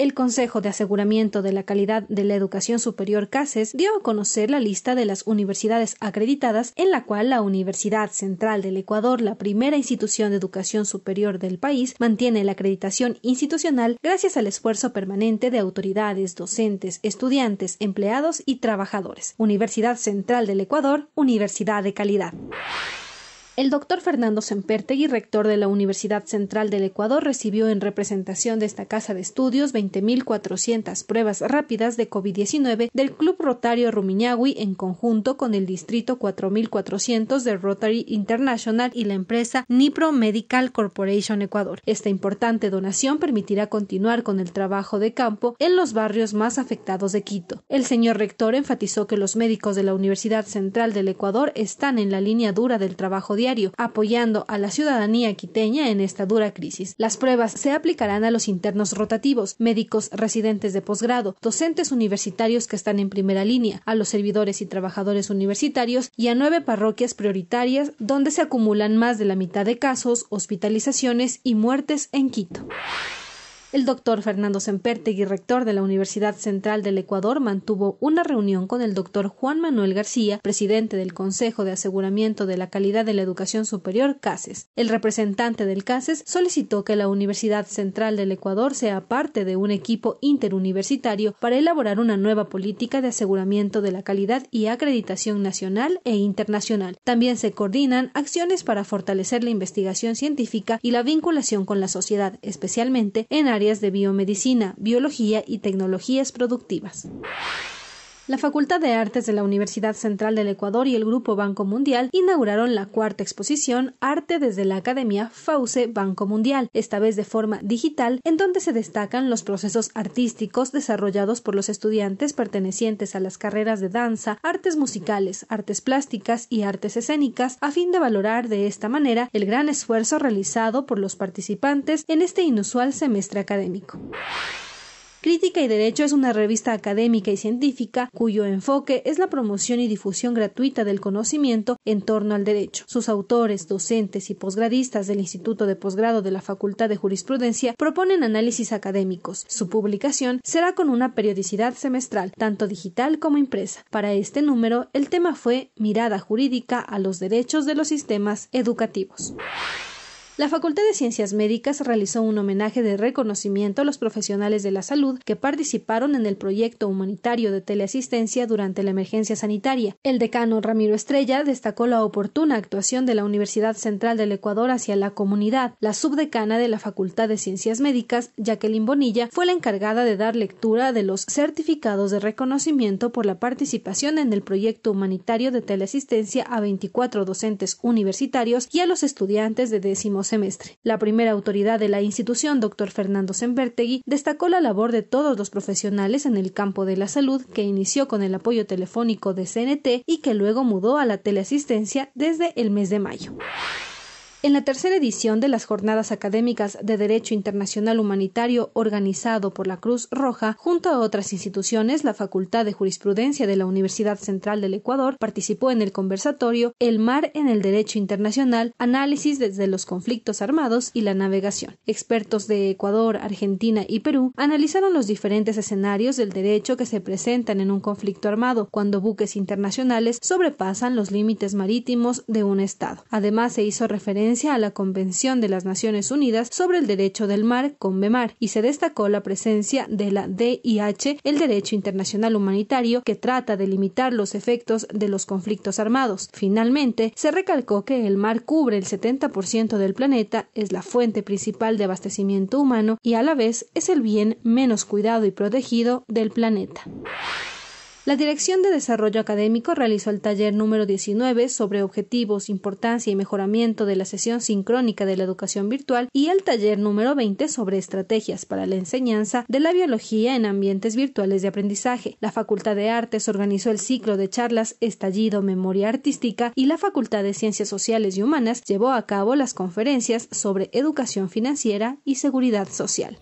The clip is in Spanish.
El Consejo de Aseguramiento de la Calidad de la Educación Superior CASES dio a conocer la lista de las universidades acreditadas, en la cual la Universidad Central del Ecuador, la primera institución de educación superior del país, mantiene la acreditación institucional gracias al esfuerzo permanente de autoridades, docentes, estudiantes, empleados y trabajadores. Universidad Central del Ecuador, Universidad de Calidad. El doctor Fernando Sempertegui, rector de la Universidad Central del Ecuador, recibió en representación de esta casa de estudios 20.400 pruebas rápidas de COVID-19 del Club Rotario Rumiñahui en conjunto con el Distrito 4.400 de Rotary International y la empresa Nipro Medical Corporation Ecuador. Esta importante donación permitirá continuar con el trabajo de campo en los barrios más afectados de Quito. El señor rector enfatizó que los médicos de la Universidad Central del Ecuador están en la línea dura del trabajo diario apoyando a la ciudadanía quiteña en esta dura crisis. Las pruebas se aplicarán a los internos rotativos, médicos residentes de posgrado, docentes universitarios que están en primera línea, a los servidores y trabajadores universitarios y a nueve parroquias prioritarias donde se acumulan más de la mitad de casos, hospitalizaciones y muertes en Quito. El doctor Fernando Sempertegui, rector de la Universidad Central del Ecuador, mantuvo una reunión con el doctor Juan Manuel García, presidente del Consejo de Aseguramiento de la Calidad de la Educación Superior, CASES. El representante del CASES solicitó que la Universidad Central del Ecuador sea parte de un equipo interuniversitario para elaborar una nueva política de aseguramiento de la calidad y acreditación nacional e internacional. También se coordinan acciones para fortalecer la investigación científica y la vinculación con la sociedad, especialmente en áreas áreas de biomedicina, biología y tecnologías productivas. La Facultad de Artes de la Universidad Central del Ecuador y el Grupo Banco Mundial inauguraron la cuarta exposición Arte desde la Academia Fauce Banco Mundial, esta vez de forma digital, en donde se destacan los procesos artísticos desarrollados por los estudiantes pertenecientes a las carreras de danza, artes musicales, artes plásticas y artes escénicas, a fin de valorar de esta manera el gran esfuerzo realizado por los participantes en este inusual semestre académico. Crítica y Derecho es una revista académica y científica cuyo enfoque es la promoción y difusión gratuita del conocimiento en torno al derecho. Sus autores, docentes y posgradistas del Instituto de Posgrado de la Facultad de Jurisprudencia proponen análisis académicos. Su publicación será con una periodicidad semestral, tanto digital como impresa. Para este número, el tema fue Mirada jurídica a los derechos de los sistemas educativos. La Facultad de Ciencias Médicas realizó un homenaje de reconocimiento a los profesionales de la salud que participaron en el proyecto humanitario de teleasistencia durante la emergencia sanitaria. El decano Ramiro Estrella destacó la oportuna actuación de la Universidad Central del Ecuador hacia la comunidad. La subdecana de la Facultad de Ciencias Médicas, Jacqueline Bonilla, fue la encargada de dar lectura de los certificados de reconocimiento por la participación en el proyecto humanitario de teleasistencia a 24 docentes universitarios y a los estudiantes de décimos semestre. La primera autoridad de la institución, doctor Fernando Sembertegui, destacó la labor de todos los profesionales en el campo de la salud, que inició con el apoyo telefónico de CNT y que luego mudó a la teleasistencia desde el mes de mayo. En la tercera edición de las Jornadas Académicas de Derecho Internacional Humanitario organizado por la Cruz Roja, junto a otras instituciones, la Facultad de Jurisprudencia de la Universidad Central del Ecuador participó en el conversatorio El mar en el Derecho Internacional, análisis desde los conflictos armados y la navegación. Expertos de Ecuador, Argentina y Perú analizaron los diferentes escenarios del derecho que se presentan en un conflicto armado cuando buques internacionales sobrepasan los límites marítimos de un Estado. Además, se hizo referencia a la Convención de las Naciones Unidas sobre el Derecho del Mar, con BEMAR y se destacó la presencia de la DIH, el Derecho Internacional Humanitario, que trata de limitar los efectos de los conflictos armados. Finalmente, se recalcó que el mar cubre el 70% del planeta, es la fuente principal de abastecimiento humano y a la vez es el bien menos cuidado y protegido del planeta. La Dirección de Desarrollo Académico realizó el taller número 19 sobre objetivos, importancia y mejoramiento de la sesión sincrónica de la educación virtual y el taller número 20 sobre estrategias para la enseñanza de la biología en ambientes virtuales de aprendizaje. La Facultad de Artes organizó el ciclo de charlas Estallido Memoria Artística y la Facultad de Ciencias Sociales y Humanas llevó a cabo las conferencias sobre educación financiera y seguridad social.